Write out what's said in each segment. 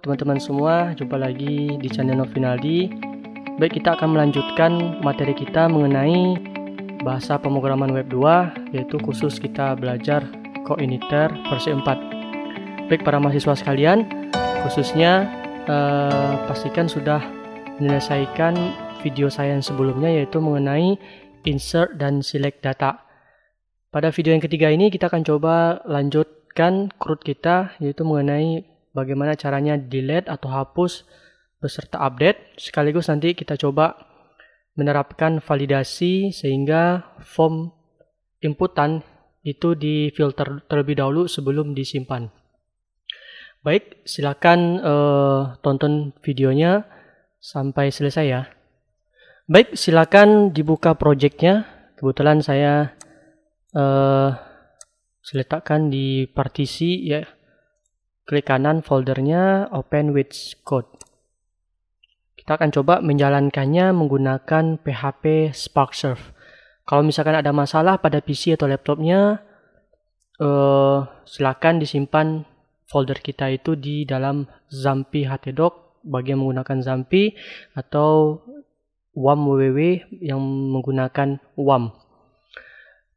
Teman-teman semua, jumpa lagi di channel Novinaldi. Baik, kita akan melanjutkan materi kita mengenai bahasa pemrograman web 2, yaitu khusus kita belajar koiniter versi 4. Baik, para mahasiswa sekalian, khususnya eh, pastikan sudah menyelesaikan video saya yang sebelumnya yaitu mengenai insert dan select data. Pada video yang ketiga ini kita akan coba lanjutkan crude kita yaitu mengenai bagaimana caranya delete atau hapus beserta update. Sekaligus nanti kita coba menerapkan validasi sehingga form inputan itu difilter terlebih dahulu sebelum disimpan. Baik, silakan uh, tonton videonya sampai selesai ya. Baik, silakan dibuka projectnya. Kebetulan saya uh, seletakkan di partisi ya Klik kanan foldernya Open with Code. Kita akan coba menjalankannya menggunakan PHP Spark Serve. Kalau misalkan ada masalah pada PC atau laptopnya, eh, silakan disimpan folder kita itu di dalam Zampi htdoc bagi yang menggunakan Zampi atau WAM WWW yang menggunakan WAM.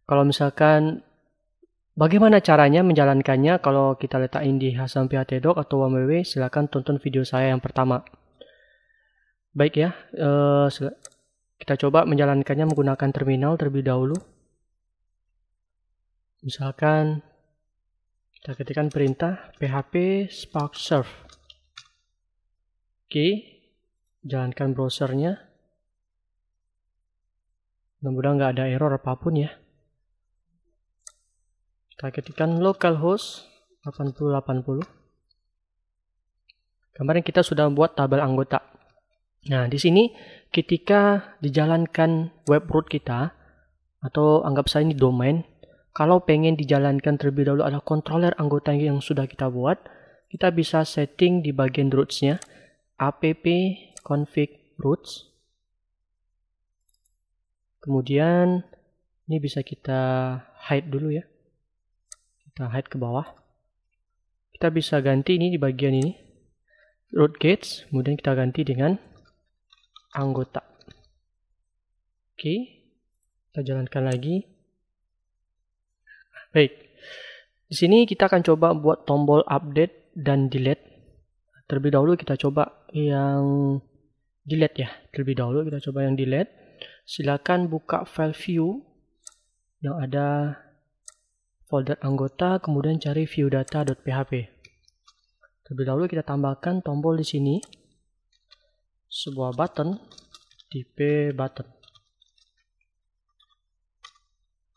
Kalau misalkan Bagaimana caranya menjalankannya kalau kita letakin di Hasan Pihatedok atau WMW, silahkan tonton video saya yang pertama. Baik ya, eh, kita coba menjalankannya menggunakan terminal terlebih dahulu. Misalkan kita ketikkan perintah php spark serve. Oke, jalankan browsernya. Mudah-mudahan nggak ada error apapun ya kita ketikkan localhost 8080 kemarin kita sudah buat tabel anggota nah di sini ketika dijalankan web root kita atau anggap saja ini domain kalau pengen dijalankan terlebih dahulu ada controller anggota yang sudah kita buat kita bisa setting di bagian rootsnya app config roots kemudian ini bisa kita hide dulu ya kita hide ke bawah. Kita bisa ganti ini di bagian ini. Road gates, kemudian kita ganti dengan anggota. Oke. Kita jalankan lagi. Baik. Di sini kita akan coba buat tombol update dan delete. Terlebih dahulu kita coba yang delete ya. Terlebih dahulu kita coba yang delete. Silakan buka file view yang ada folder anggota, kemudian cari view data.php. Terlebih dahulu kita tambahkan tombol di sini, sebuah button, tipe button.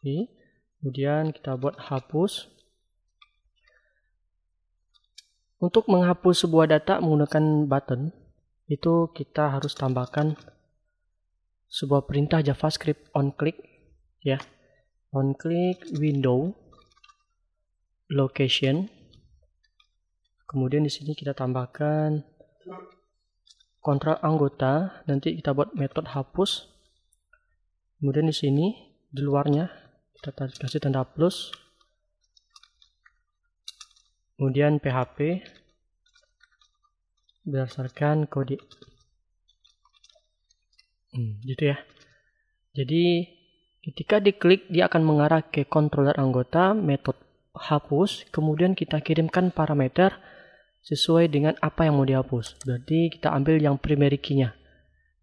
Oke. Kemudian kita buat hapus. Untuk menghapus sebuah data menggunakan button, itu kita harus tambahkan sebuah perintah JavaScript on click ya. On click window location. Kemudian di sini kita tambahkan kontrak anggota. Nanti kita buat metode hapus. Kemudian di sini di luarnya kita kasih tanda plus. Kemudian PHP berdasarkan kode. Hmm, gitu ya. Jadi ketika diklik dia akan mengarah ke controller anggota, metode hapus, kemudian kita kirimkan parameter sesuai dengan apa yang mau dihapus. Berarti kita ambil yang primary key-nya.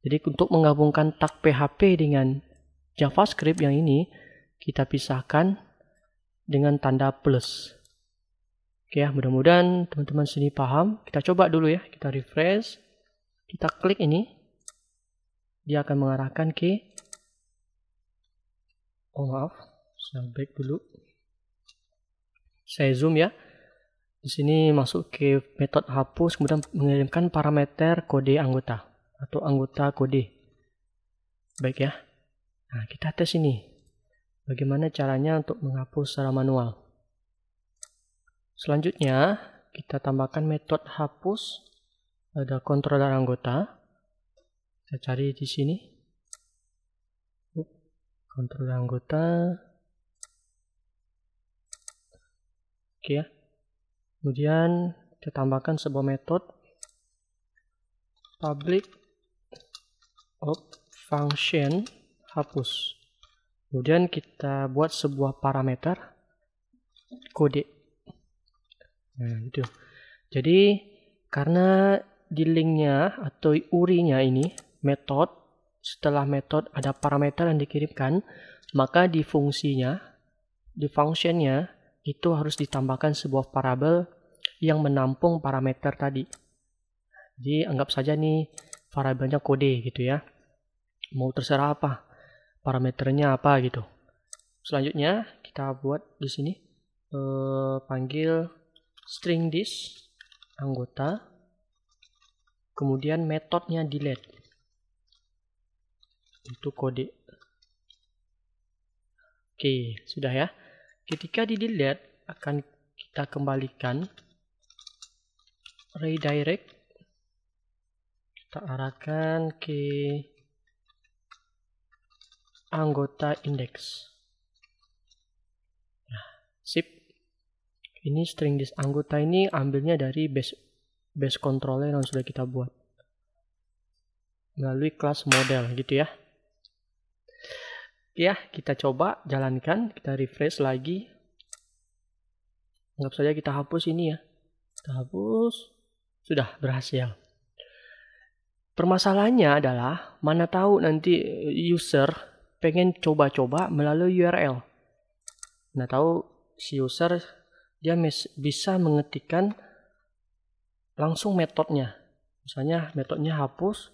Jadi untuk menggabungkan tag PHP dengan JavaScript yang ini, kita pisahkan dengan tanda plus. Oke ya, mudah-mudahan teman-teman sini paham. Kita coba dulu ya, kita refresh. Kita klik ini. Dia akan mengarahkan ke Oh maaf, saya back dulu saya zoom ya. Di sini masuk ke metode hapus, kemudian mengirimkan parameter kode anggota atau anggota kode. Baik ya. Nah, kita tes ini. Bagaimana caranya untuk menghapus secara manual. Selanjutnya, kita tambahkan metode hapus. Ada controller anggota. Kita cari di sini. Controller anggota. Oke ya. Kemudian kita tambahkan sebuah metode public of function hapus. Kemudian kita buat sebuah parameter kode. Nah, itu. Jadi karena di linknya atau urinya ini metode setelah metode ada parameter yang dikirimkan maka di fungsinya di functionnya itu harus ditambahkan sebuah parabel yang menampung parameter tadi. Jadi anggap saja nih variabelnya kode gitu ya. Mau terserah apa, parameternya apa gitu. Selanjutnya kita buat di sini eh, panggil string this anggota kemudian metodenya delete untuk kode oke sudah ya ketika di delete akan kita kembalikan redirect kita arahkan ke anggota index. nah, sip ini string this anggota ini ambilnya dari base base controller yang sudah kita buat melalui kelas model gitu ya ya kita coba jalankan kita refresh lagi anggap saja kita hapus ini ya kita hapus sudah berhasil permasalahannya adalah mana tahu nanti eh, user pengen coba-coba melalui URL nah tahu si user dia bisa mengetikkan langsung metodenya misalnya metodenya hapus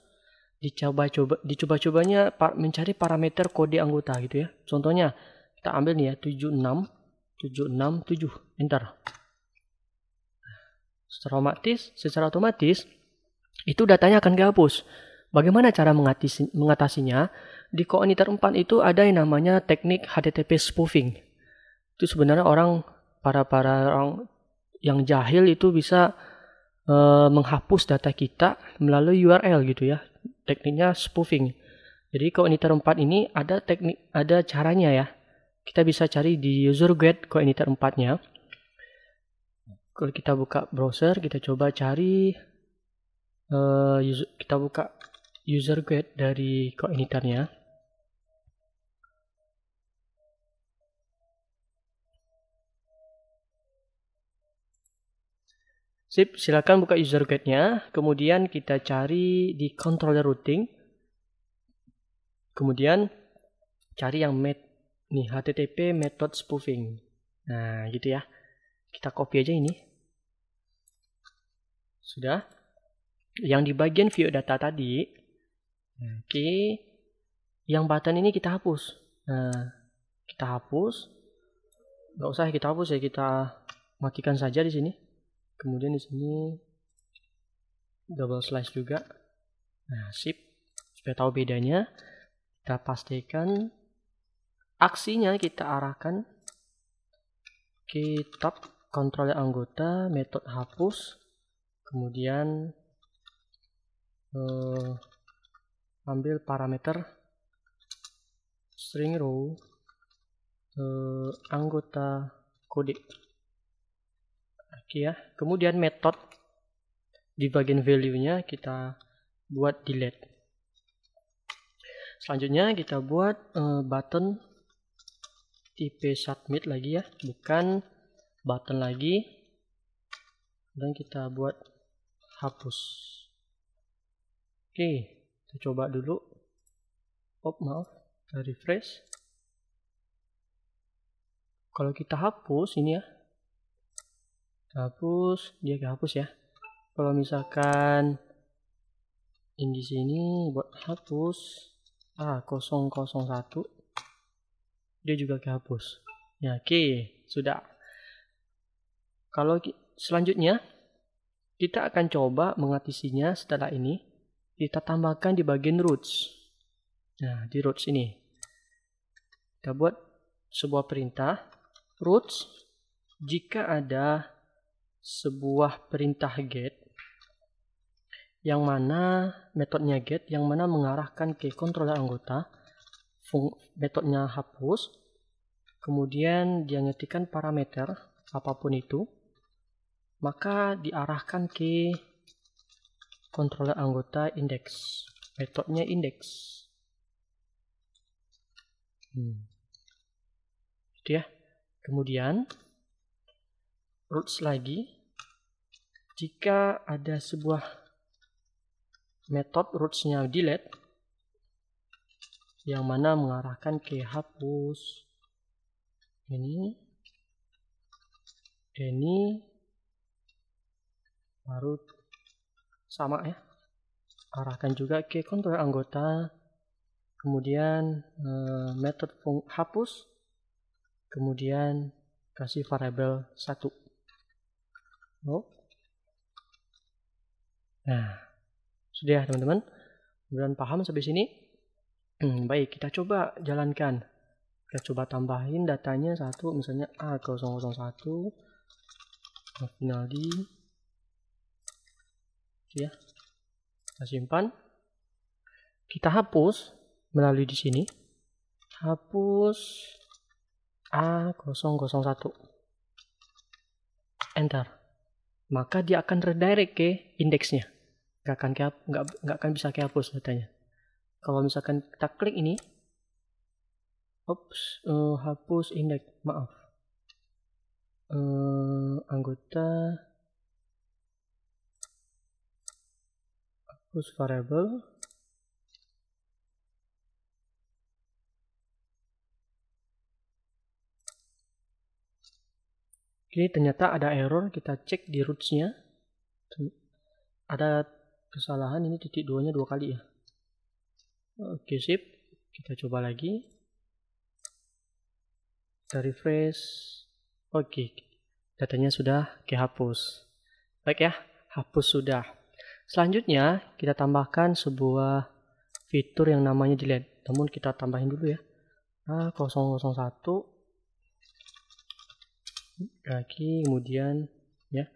dicoba-coba dicoba-cobanya mencari parameter kode anggota gitu ya. Contohnya kita ambil nih ya 76 767 enter. Secara otomatis, secara otomatis itu datanya akan dihapus. Bagaimana cara mengatasi, mengatasinya? Di koordinator 4 itu ada yang namanya teknik HTTP spoofing. Itu sebenarnya orang para-para orang yang jahil itu bisa eh, menghapus data kita melalui URL gitu ya tekniknya spoofing. Jadi ini 4 ini ada teknik ada caranya ya. Kita bisa cari di user guide kogniter 4-nya. Kalau kita buka browser, kita coba cari uh, eh, user, kita buka user guide dari kogniternya. Sip, silakan buka user guide-nya. Kemudian kita cari di controller routing. Kemudian cari yang met nih http method spoofing. Nah, gitu ya. Kita copy aja ini. Sudah. Yang di bagian view data tadi. Oke. Okay. Yang button ini kita hapus. Nah, kita hapus. Nggak usah kita hapus ya, kita matikan saja di sini kemudian di sini double slash juga nah sip supaya tahu bedanya kita pastikan aksinya kita arahkan ke top kontrol anggota metode hapus kemudian eh, ambil parameter string row eh, anggota kode Oke ya. Kemudian method di bagian value-nya kita buat delete. Selanjutnya kita buat uh, button tipe submit lagi ya, bukan button lagi. Dan kita buat hapus. Oke, kita coba dulu. Oh, maaf, kita refresh. Kalau kita hapus ini ya, hapus dia hapus ya kalau misalkan ini di sini buat hapus ah 001 dia juga kehapus ya oke okay, sudah kalau selanjutnya kita akan coba mengatisinya setelah ini kita tambahkan di bagian roots nah di roots ini kita buat sebuah perintah roots jika ada sebuah perintah get yang mana metodenya get yang mana mengarahkan ke controller anggota metodenya hapus kemudian dia ngetikkan parameter apapun itu maka diarahkan ke controller anggota index metodenya index hmm. gitu ya kemudian roots lagi jika ada sebuah metode rootsnya delete yang mana mengarahkan ke hapus ini ini baru sama ya arahkan juga ke kontrol anggota kemudian eh, metode hapus kemudian kasih variable satu Oh. Nah, sudah ya teman-teman. Kemudian paham sampai sini? Hmm, baik, kita coba jalankan. Kita coba tambahin datanya satu, misalnya A001, nah, di Ya, kita simpan. Kita hapus melalui di sini. Hapus A001. Enter maka dia akan redirect ke indeksnya. Nggak akan, nggak, nggak akan bisa hapus datanya. Kalau misalkan kita klik ini, Ops, uh, hapus indeks, maaf. Uh, anggota hapus variable Oke, ternyata ada error. Kita cek di rootsnya. Ada kesalahan ini titik duanya dua kali ya. Oke, sip. Kita coba lagi. Kita refresh. Oke, datanya sudah kehapus. Baik ya, hapus sudah. Selanjutnya, kita tambahkan sebuah fitur yang namanya delete. Namun kita tambahin dulu ya. Nah, 001 kaki kemudian ya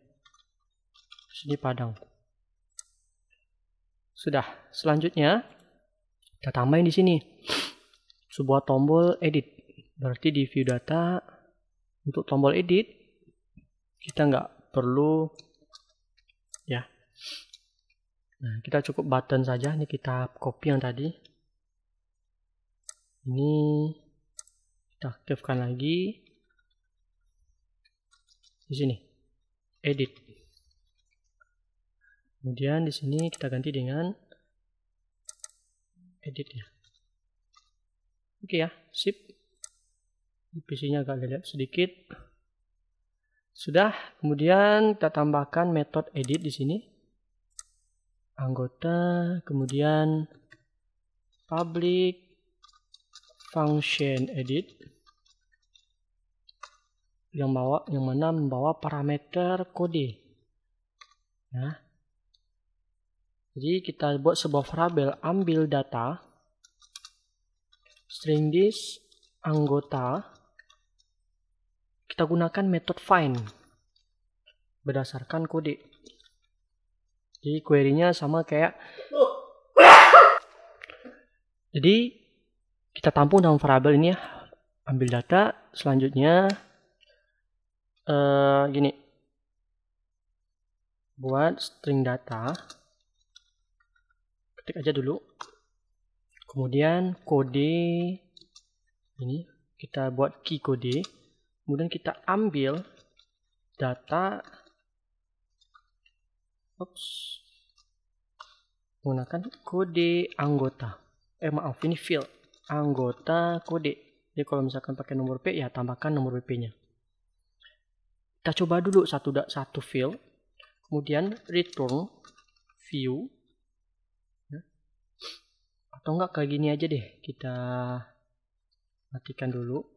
sini di padang sudah selanjutnya kita tambahin di sini sebuah tombol edit berarti di view data untuk tombol edit kita nggak perlu ya nah kita cukup button saja ini kita copy yang tadi ini kita aktifkan lagi di sini edit kemudian di sini kita ganti dengan edit ya oke okay ya sip PC nya agak lelep sedikit sudah kemudian kita tambahkan metode edit di sini anggota kemudian public function edit yang bawa yang mana membawa parameter kode. Nah, jadi kita buat sebuah variabel ambil data string this anggota kita gunakan metode find berdasarkan kode. Jadi query-nya sama kayak Jadi kita tampung dalam variabel ini ya. Ambil data, selanjutnya uh, gini buat string data ketik aja dulu kemudian kode ini kita buat key kode kemudian kita ambil data Oops. menggunakan kode anggota eh maaf ini field anggota kode jadi kalau misalkan pakai nomor P ya tambahkan nomor BP nya kita coba dulu satu satu fill kemudian return view ya. atau enggak kayak gini aja deh kita matikan dulu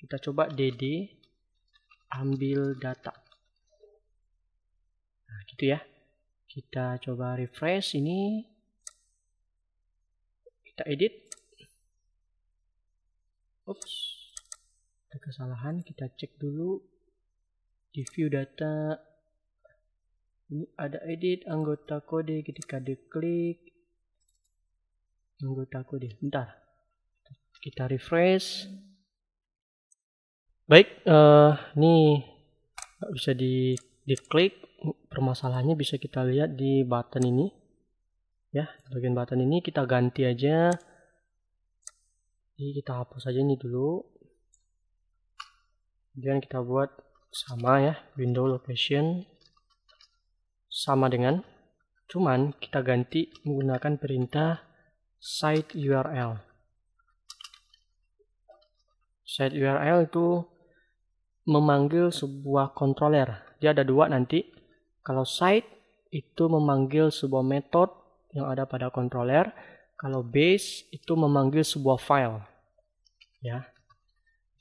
kita coba dd ambil data nah gitu ya kita coba refresh ini kita edit Oops, ada kesalahan kita cek dulu di view data ini ada edit anggota kode gitu. ketika diklik anggota kode bentar kita refresh baik uh, eh, nih nggak bisa di diklik permasalahannya bisa kita lihat di button ini ya bagian button ini kita ganti aja jadi kita hapus aja ini dulu kemudian kita buat sama ya window location sama dengan cuman kita ganti menggunakan perintah site URL site URL itu memanggil sebuah controller dia ada dua nanti kalau site itu memanggil sebuah metode yang ada pada controller kalau base itu memanggil sebuah file ya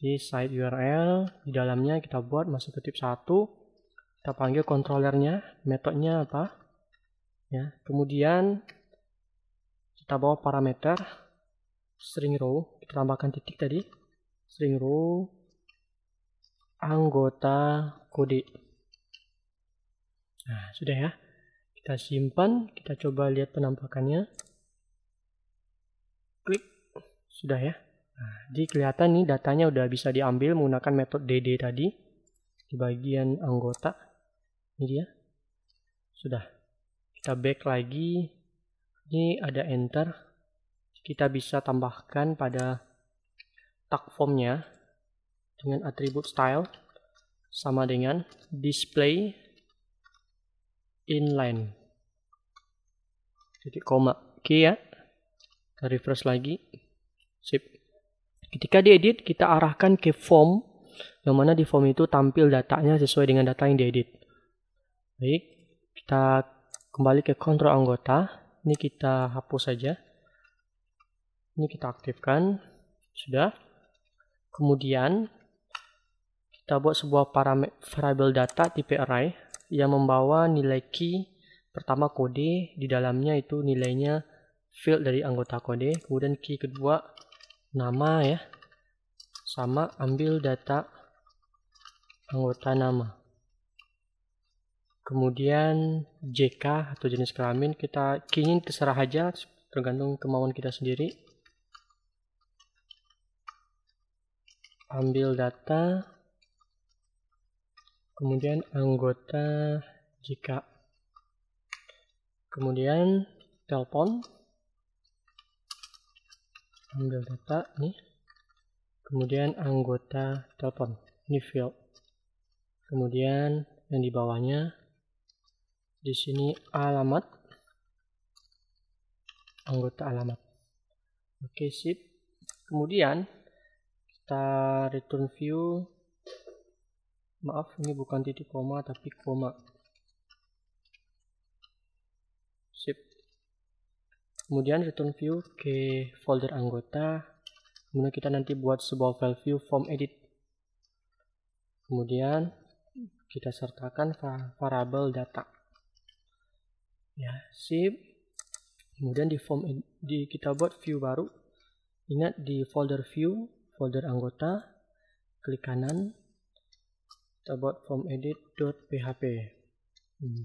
di site URL di dalamnya kita buat masuk ke tip 1 kita panggil kontrolernya metodenya apa ya kemudian kita bawa parameter string row kita tambahkan titik tadi string row anggota kode nah sudah ya kita simpan kita coba lihat penampakannya klik sudah ya Nah, jadi kelihatan nih datanya udah bisa diambil menggunakan metode DD tadi di bagian anggota. Ini dia. Sudah. Kita back lagi. Ini ada enter. Kita bisa tambahkan pada tag formnya dengan atribut style sama dengan display inline titik koma oke ya kita refresh lagi sip Ketika diedit, kita arahkan ke form, yang mana di form itu tampil datanya sesuai dengan data yang diedit. Baik, kita kembali ke kontrol anggota. Ini kita hapus saja. Ini kita aktifkan. Sudah. Kemudian, kita buat sebuah parameter variable data tipe array yang membawa nilai key pertama kode di dalamnya itu nilainya field dari anggota kode kemudian key kedua nama ya sama ambil data anggota nama kemudian JK atau jenis kelamin kita kini terserah aja tergantung kemauan kita sendiri ambil data kemudian anggota JK kemudian telepon ambil data nih kemudian anggota telepon ini field kemudian yang di bawahnya di sini alamat anggota alamat oke sip kemudian kita return view maaf ini bukan titik koma tapi koma sip kemudian return view ke folder anggota kemudian kita nanti buat sebuah file view form edit kemudian kita sertakan variable data ya sip kemudian di form di kita buat view baru ingat di folder view folder anggota klik kanan kita buat form edit.php hmm.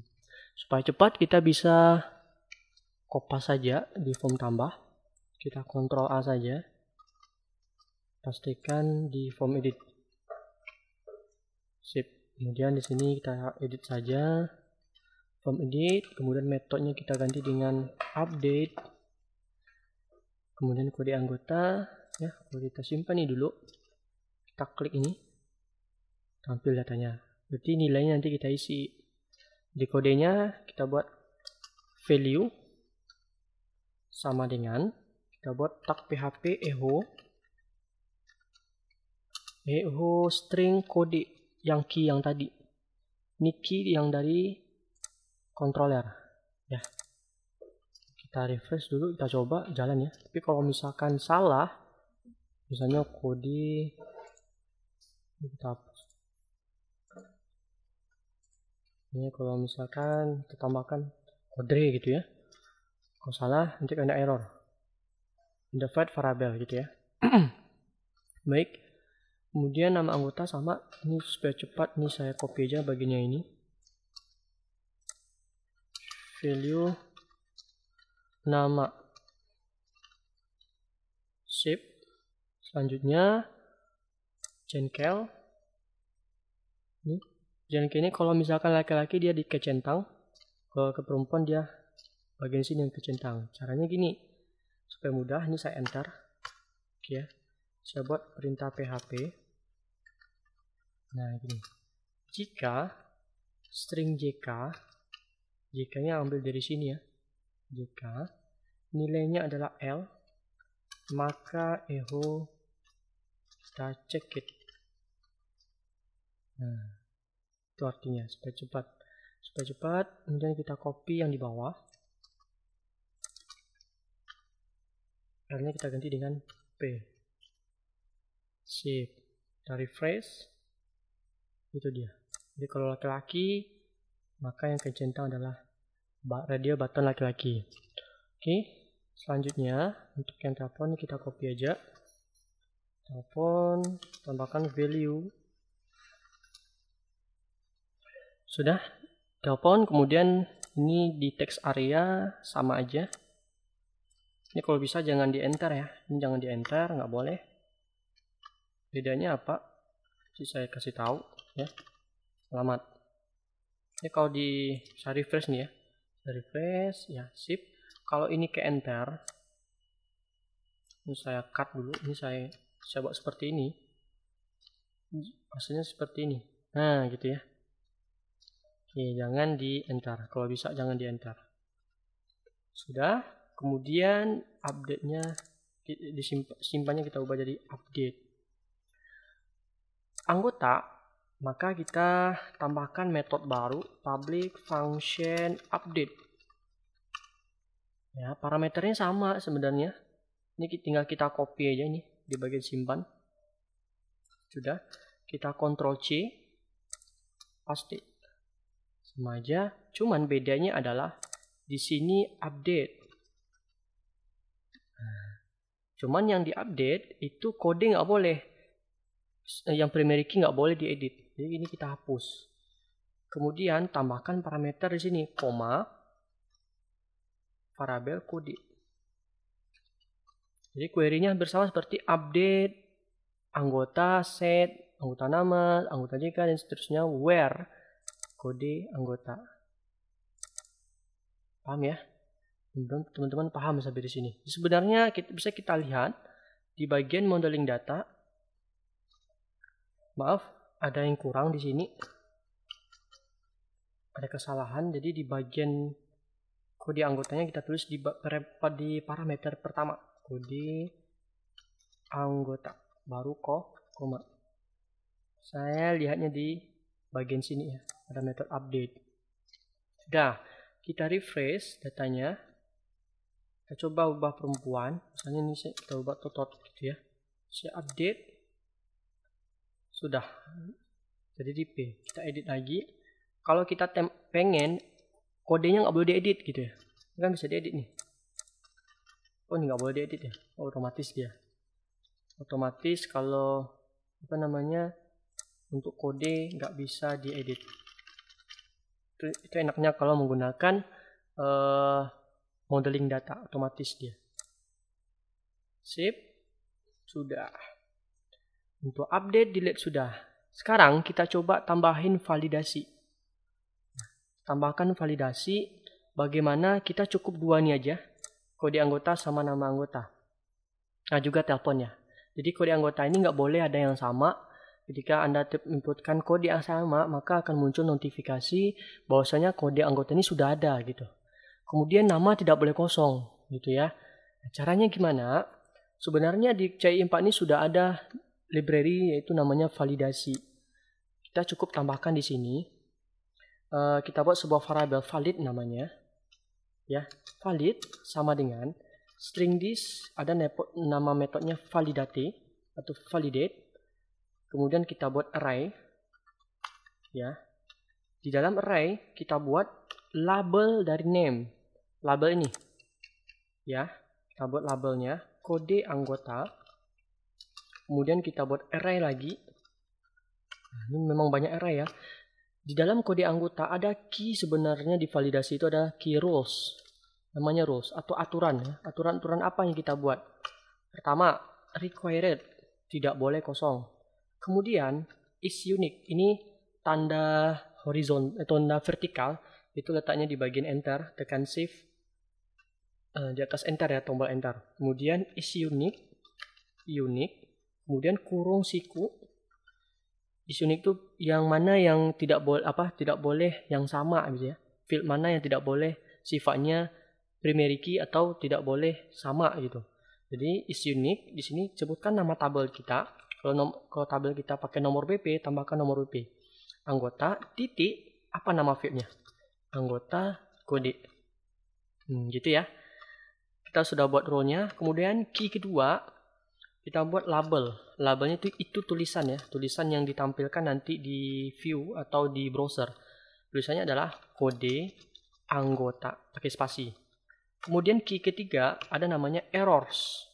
supaya cepat kita bisa kopas saja di form tambah kita kontrol A saja pastikan di form edit sip kemudian di sini kita edit saja form edit kemudian metodenya kita ganti dengan update kemudian kode anggota ya kalau kita simpan nih dulu kita klik ini tampil datanya berarti nilainya nanti kita isi di kodenya kita buat value sama dengan kita buat tag php echo echo string kode yang key yang tadi ini key yang dari controller ya kita refresh dulu kita coba jalan ya tapi kalau misalkan salah misalnya kode kita ini kalau misalkan kita tambahkan kode gitu ya kalau salah, nanti ada error. Identified variable gitu ya. Baik. Kemudian nama anggota sama. Ini supaya cepat. Ini saya copy aja bagiannya ini. Value nama. Sip. Selanjutnya jengkel. Ini jengkel ini kalau misalkan laki-laki dia kecentang kalau ke perempuan dia bagian sini yang centang caranya gini supaya mudah ini saya enter oke ya saya buat perintah php nah gini jika string jk jk nya ambil dari sini ya jk nilainya adalah l maka echo kita cek it nah itu artinya supaya cepat supaya cepat kemudian kita copy yang di bawah R-nya kita ganti dengan P. Sip. Kita refresh. Itu dia. Jadi kalau laki-laki, maka yang kecentang adalah radio button laki-laki. Oke. Selanjutnya, untuk yang telepon kita copy aja. Telepon, tambahkan value. Sudah. Telepon, kemudian ini di text area sama aja ini kalau bisa jangan di enter ya ini jangan di enter nggak boleh bedanya apa si saya kasih tahu ya selamat ini kalau di saya refresh nih ya saya refresh ya sip kalau ini ke enter ini saya cut dulu ini saya saya buat seperti ini hasilnya seperti ini nah gitu ya oke jangan di enter kalau bisa jangan di enter sudah kemudian update-nya disimpannya kita ubah jadi update anggota maka kita tambahkan metode baru public function update ya parameternya sama sebenarnya ini tinggal kita copy aja nih di bagian simpan sudah kita kontrol C pasti sama aja cuman bedanya adalah di sini update Cuman yang diupdate itu coding nggak boleh. Eh, yang primary key nggak boleh diedit. Jadi ini kita hapus. Kemudian tambahkan parameter di sini, koma, variabel kode. Jadi query-nya bersama seperti update, anggota, set, anggota nama, anggota JK, dan seterusnya, where, kode anggota. Paham ya? Mudah teman-teman paham sampai di sini. Sebenarnya kita, bisa kita lihat di bagian modeling data. Maaf, ada yang kurang di sini. Ada kesalahan. Jadi di bagian kode anggotanya kita tulis di, di parameter pertama. Kode anggota. Baru kok koma. Saya lihatnya di bagian sini ya. ada Parameter update. Sudah. Kita refresh datanya kita coba ubah perempuan misalnya ini saya, kita ubah totot gitu ya saya update sudah jadi di P kita edit lagi kalau kita pengen kodenya nggak boleh diedit gitu ya ini kan bisa diedit nih oh ini nggak boleh diedit ya oh, otomatis dia otomatis kalau apa namanya untuk kode nggak bisa diedit itu, itu enaknya kalau menggunakan uh, modeling data otomatis dia. Sip, sudah. Untuk update delete sudah. Sekarang kita coba tambahin validasi. Tambahkan validasi bagaimana kita cukup dua nih aja. Kode anggota sama nama anggota. Nah juga teleponnya. Jadi kode anggota ini nggak boleh ada yang sama. Ketika Anda inputkan kode yang sama, maka akan muncul notifikasi bahwasanya kode anggota ini sudah ada gitu. Kemudian nama tidak boleh kosong gitu ya. Nah, caranya gimana? Sebenarnya di CI 4 ini sudah ada library yaitu namanya validasi. Kita cukup tambahkan di sini. Eh, kita buat sebuah variabel valid namanya. Ya, valid sama dengan string this ada nama metodenya validate atau validate kemudian kita buat array ya di dalam array kita buat label dari name label ini. Ya, kita buat labelnya, kode anggota. Kemudian kita buat array lagi. Nah, ini memang banyak array ya. Di dalam kode anggota ada key sebenarnya di validasi itu ada key rules. Namanya rules atau aturan ya. Aturan-aturan apa yang kita buat? Pertama, required, tidak boleh kosong. Kemudian is unique, ini tanda horizon, atau eh, tanda vertikal itu letaknya di bagian enter, tekan shift, uh, di atas enter ya, tombol enter. Kemudian is unique, unique, kemudian kurung siku, is unique itu yang mana yang tidak boleh apa tidak boleh yang sama gitu ya. Field mana yang tidak boleh sifatnya primary key atau tidak boleh sama gitu. Jadi is unique di sini sebutkan nama tabel kita. Kalau nom kalau tabel kita pakai nomor BP tambahkan nomor BP. Anggota titik apa nama fieldnya? anggota kode. Hmm, gitu ya. Kita sudah buat role-nya. Kemudian key kedua, kita buat label. Labelnya itu, itu tulisan ya. Tulisan yang ditampilkan nanti di view atau di browser. Tulisannya adalah kode anggota pakai spasi. Kemudian key ketiga ada namanya errors.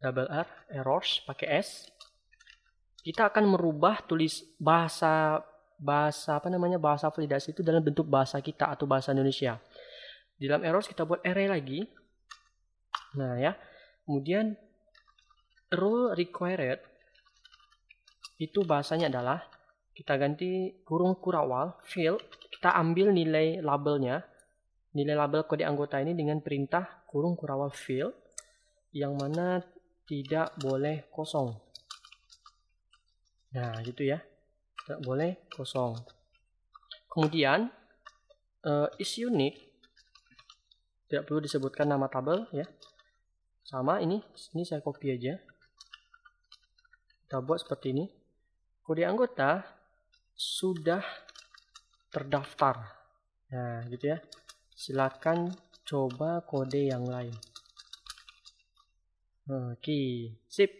Double R, errors pakai S. Kita akan merubah tulis bahasa bahasa apa namanya bahasa validasi itu dalam bentuk bahasa kita atau bahasa Indonesia. Di dalam errors kita buat array lagi. Nah ya, kemudian rule required itu bahasanya adalah kita ganti kurung kurawal field kita ambil nilai labelnya nilai label kode anggota ini dengan perintah kurung kurawal field yang mana tidak boleh kosong nah gitu ya tidak boleh kosong kemudian uh, is unique tidak perlu disebutkan nama tabel ya sama ini ini saya copy aja kita buat seperti ini kode anggota sudah terdaftar nah gitu ya silakan coba kode yang lain oke sip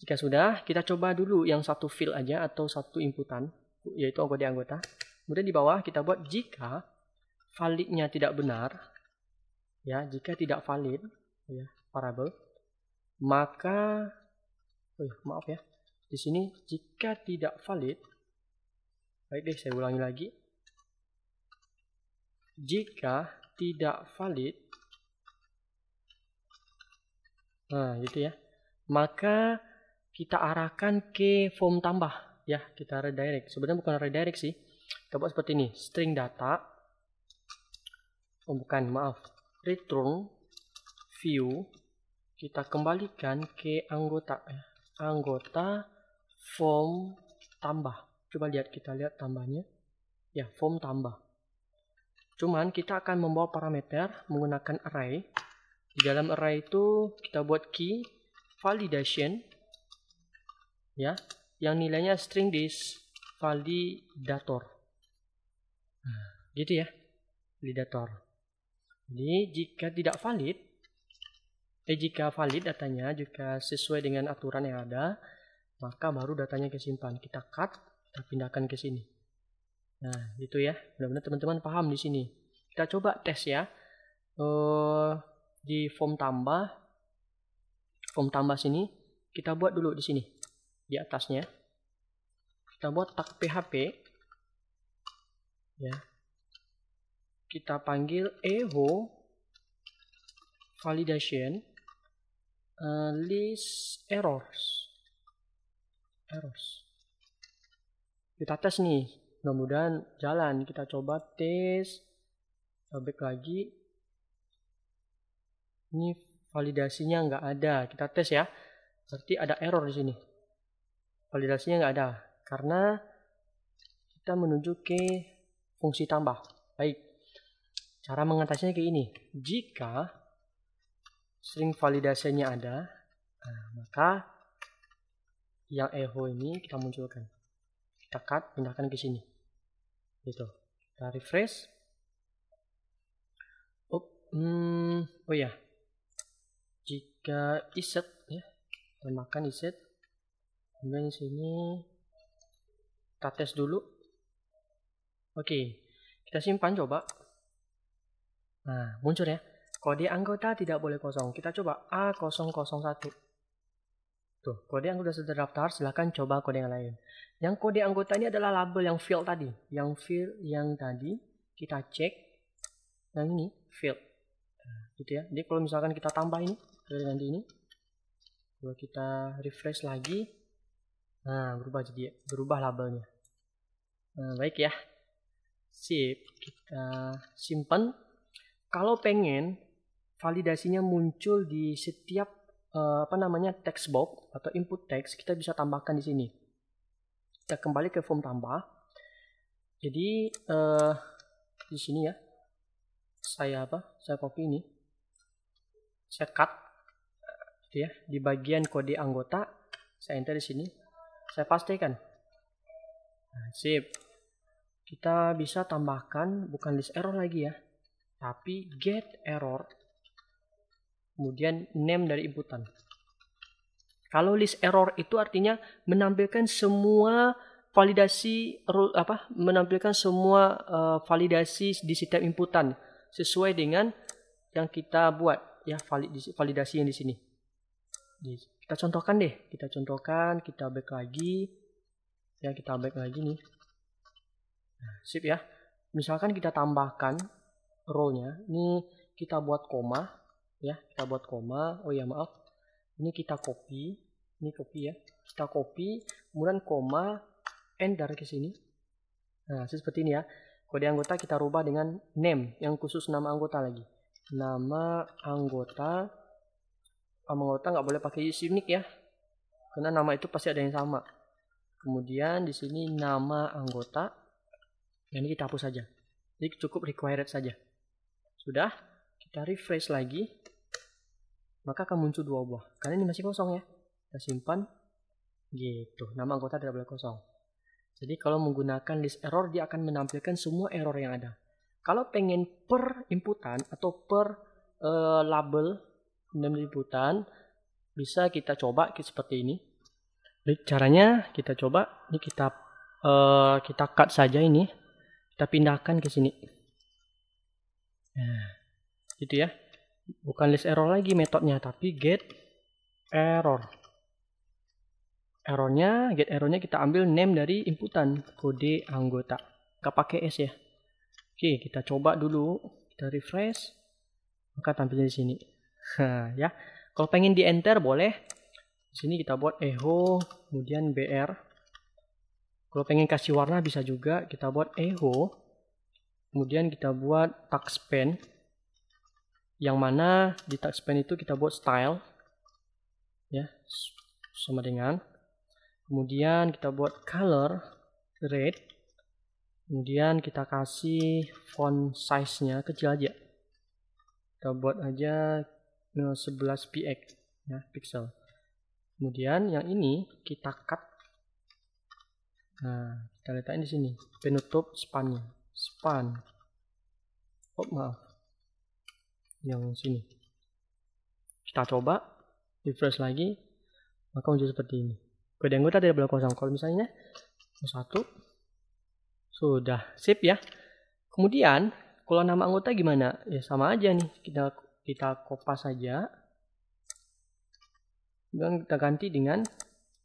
jika sudah, kita coba dulu yang satu field aja atau satu inputan, yaitu kode anggota. Kemudian di bawah kita buat jika validnya tidak benar, ya jika tidak valid, ya, parabel, maka, oh, maaf ya, di sini jika tidak valid, baik deh saya ulangi lagi, jika tidak valid, nah gitu ya, maka kita arahkan ke form tambah ya kita redirect sebenarnya bukan redirect sih kita buat seperti ini string data oh bukan maaf return view kita kembalikan ke anggota eh, anggota form tambah coba lihat kita lihat tambahnya ya form tambah cuman kita akan membawa parameter menggunakan array di dalam array itu kita buat key validation ya yang nilainya string dis validator nah, gitu ya validator jadi jika tidak valid eh jika valid datanya jika sesuai dengan aturan yang ada maka baru datanya kesimpan kita cut kita pindahkan ke sini nah gitu ya benar-benar teman-teman paham di sini kita coba tes ya uh, di form tambah form tambah sini kita buat dulu di sini di atasnya kita buat tag php ya kita panggil eho validation uh, list errors errors kita tes nih mudah-mudahan jalan kita coba tes back lagi ini validasinya nggak ada kita tes ya berarti ada error di sini validasinya nggak ada karena kita menuju ke fungsi tambah baik cara mengatasinya kayak ini jika string validasinya ada nah, maka yang echo ini kita munculkan kita cut pindahkan ke sini gitu kita refresh oh, hmm, oh ya jika iset ya temakan iset kemudian di sini kita tes dulu oke kita simpan coba nah muncul ya kode anggota tidak boleh kosong kita coba A001 tuh kode anggota sudah terdaftar silahkan coba kode yang lain yang kode anggota ini adalah label yang field tadi yang field yang tadi kita cek yang ini field nah, gitu ya jadi kalau misalkan kita tambah ini kita ini kalau kita refresh lagi Nah, berubah jadi berubah labelnya. Nah, baik ya. Sip, kita eh, simpan. Kalau pengen validasinya muncul di setiap eh, apa namanya text box atau input text, kita bisa tambahkan di sini. Kita kembali ke form tambah. Jadi eh, di sini ya. Saya apa? Saya copy ini. Saya cut gitu ya di bagian kode anggota saya enter di sini saya pastikan. Nah, sip. Kita bisa tambahkan bukan list error lagi ya, tapi get error. Kemudian name dari inputan. Kalau list error itu artinya menampilkan semua validasi apa menampilkan semua uh, validasi di setiap inputan sesuai dengan yang kita buat ya validasi yang di sini kita contohkan deh kita contohkan kita back lagi ya kita back lagi nih nah, sip ya misalkan kita tambahkan row-nya ini kita buat koma ya kita buat koma oh ya maaf ini kita copy ini copy ya kita copy kemudian koma enter ke sini nah seperti ini ya kode anggota kita rubah dengan name yang khusus nama anggota lagi nama anggota anggota nggak boleh pakai unik ya karena nama itu pasti ada yang sama kemudian di sini nama anggota yang ini kita hapus saja jadi cukup required saja sudah kita refresh lagi maka akan muncul dua buah karena ini masih kosong ya kita simpan gitu nama anggota tidak boleh kosong jadi kalau menggunakan list error dia akan menampilkan semua error yang ada kalau pengen per inputan atau per uh, label dan liputan bisa kita coba seperti ini. Baik, caranya kita coba ini kita uh, kita cut saja ini. Kita pindahkan ke sini. Nah, gitu ya. Bukan list error lagi metodenya tapi get error. Errornya, get errornya kita ambil name dari inputan kode anggota. Kita pakai s ya. Oke, kita coba dulu. Kita refresh. Maka tampilnya di sini. ya. Kalau pengen di enter boleh. Di sini kita buat echo kemudian br. Kalau pengen kasih warna bisa juga kita buat echo. Kemudian kita buat tax pen. Yang mana di tax pen itu kita buat style. Ya, sama dengan. Kemudian kita buat color red. Kemudian kita kasih font size-nya kecil aja. Kita buat aja 11 px ya pixel kemudian yang ini kita cut nah kita letakkan di sini penutup spannya span oh maaf yang sini kita coba refresh lagi maka muncul seperti ini kode anggota tidak boleh kosong kalau misalnya satu sudah sip ya kemudian kalau nama anggota gimana ya sama aja nih kita kita kopas saja dan kita ganti dengan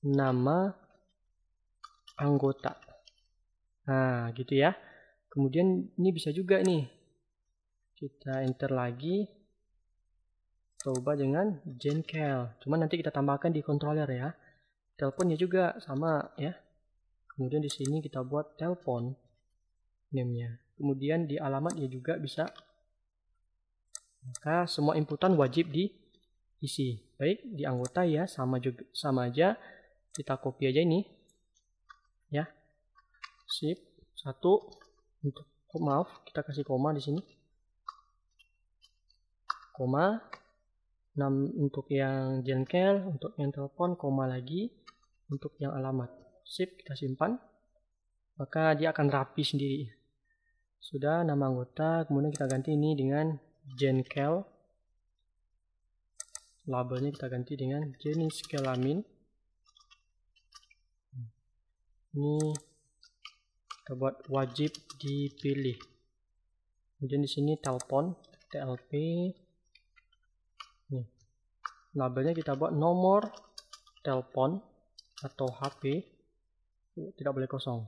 nama anggota nah gitu ya kemudian ini bisa juga nih kita enter lagi coba dengan Jenkel cuman nanti kita tambahkan di controller ya teleponnya juga sama ya kemudian di sini kita buat telepon namenya kemudian di alamat ya juga bisa maka semua inputan wajib diisi baik di anggota ya sama juga sama aja kita copy aja ini ya sip satu untuk oh, maaf kita kasih koma di sini koma 6 untuk yang jengkel untuk yang telepon koma lagi untuk yang alamat sip kita simpan maka dia akan rapi sendiri sudah nama anggota kemudian kita ganti ini dengan Jenkel, labelnya kita ganti dengan jenis kelamin ini kita buat wajib dipilih kemudian di sini telepon TLP nih labelnya kita buat nomor telpon atau HP tidak boleh kosong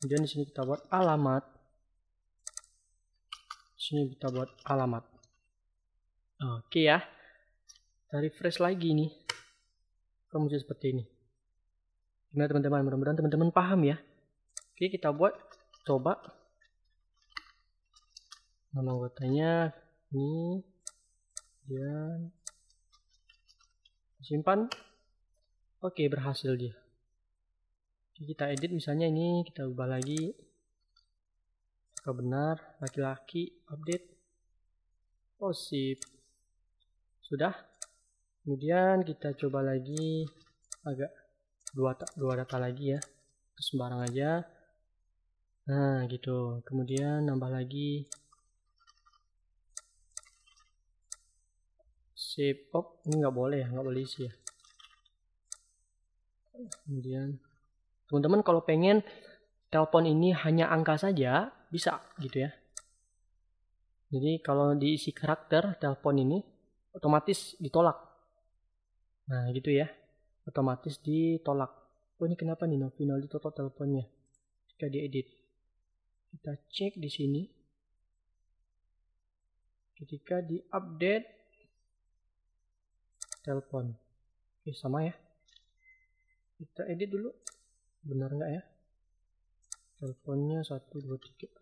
kemudian di sini kita buat alamat sini kita buat alamat oke okay ya kita refresh lagi nih kita muncul seperti ini gimana teman-teman mudah-mudahan teman-teman paham ya oke okay, kita buat coba nama anggotanya ini dan simpan oke okay, berhasil dia kita edit misalnya ini kita ubah lagi kebenar benar laki-laki update? Oh sip. Sudah. Kemudian kita coba lagi agak dua tak dua data lagi ya. Terus sembarang aja. Nah, gitu. Kemudian nambah lagi sip. Oh, ini nggak boleh ya, nggak boleh sih ya. Kemudian teman-teman kalau pengen telepon ini hanya angka saja, bisa gitu ya. Jadi kalau diisi karakter telepon ini otomatis ditolak. Nah gitu ya, otomatis ditolak. Oh ini kenapa nih final ditolak teleponnya? Jika diedit, kita cek di sini. Ketika diupdate telepon, oke sama ya. Kita edit dulu, benar nggak ya? teleponnya 123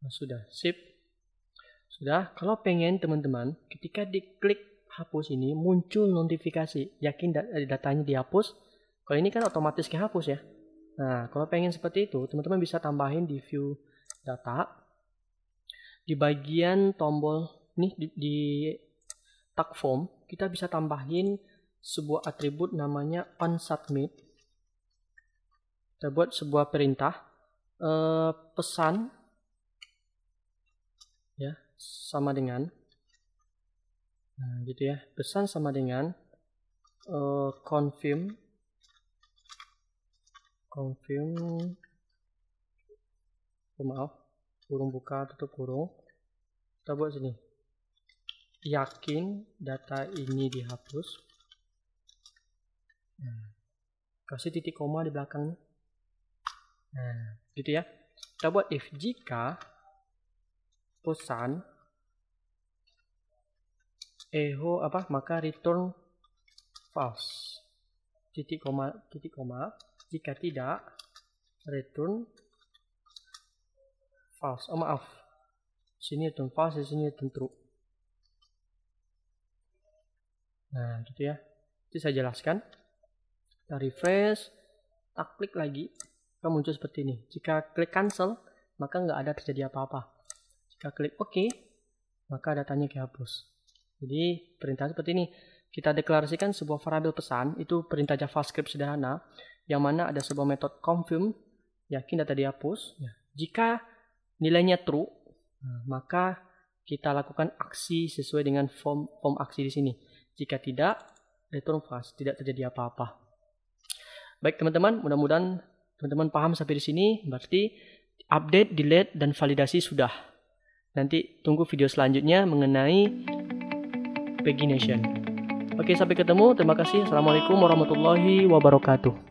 Nah, sudah, sip. Sudah, kalau pengen teman-teman, ketika diklik hapus ini muncul notifikasi, yakin eh, datanya dihapus. Kalau ini kan otomatis kehapus ya. Nah, kalau pengen seperti itu, teman-teman bisa tambahin di view data. Di bagian tombol nih di, di tag form, kita bisa tambahin sebuah atribut namanya on submit. Kita buat sebuah perintah eh, pesan sama dengan nah gitu ya pesan sama dengan uh, confirm confirm oh, maaf kurung buka tutup kurung kita buat sini yakin data ini dihapus nah, kasih titik koma di belakang, nah gitu ya kita buat if jika pesan echo apa maka return false titik koma titik koma jika tidak return false oh maaf sini return false sini return true nah gitu ya itu saya jelaskan kita refresh kita klik lagi kita muncul seperti ini jika klik cancel maka nggak ada terjadi apa-apa jika klik ok maka datanya dihapus jadi perintah seperti ini. Kita deklarasikan sebuah variabel pesan, itu perintah JavaScript sederhana, yang mana ada sebuah metode confirm, yakin data dihapus. Ya. Jika nilainya true, nah, maka kita lakukan aksi sesuai dengan form form aksi di sini. Jika tidak, return false, tidak terjadi apa-apa. Baik teman-teman, mudah-mudahan teman-teman paham sampai di sini. Berarti update, delete, dan validasi sudah. Nanti tunggu video selanjutnya mengenai Peggy Nation. Oke, sampai ketemu. Terima kasih. Assalamualaikum warahmatullahi wabarakatuh.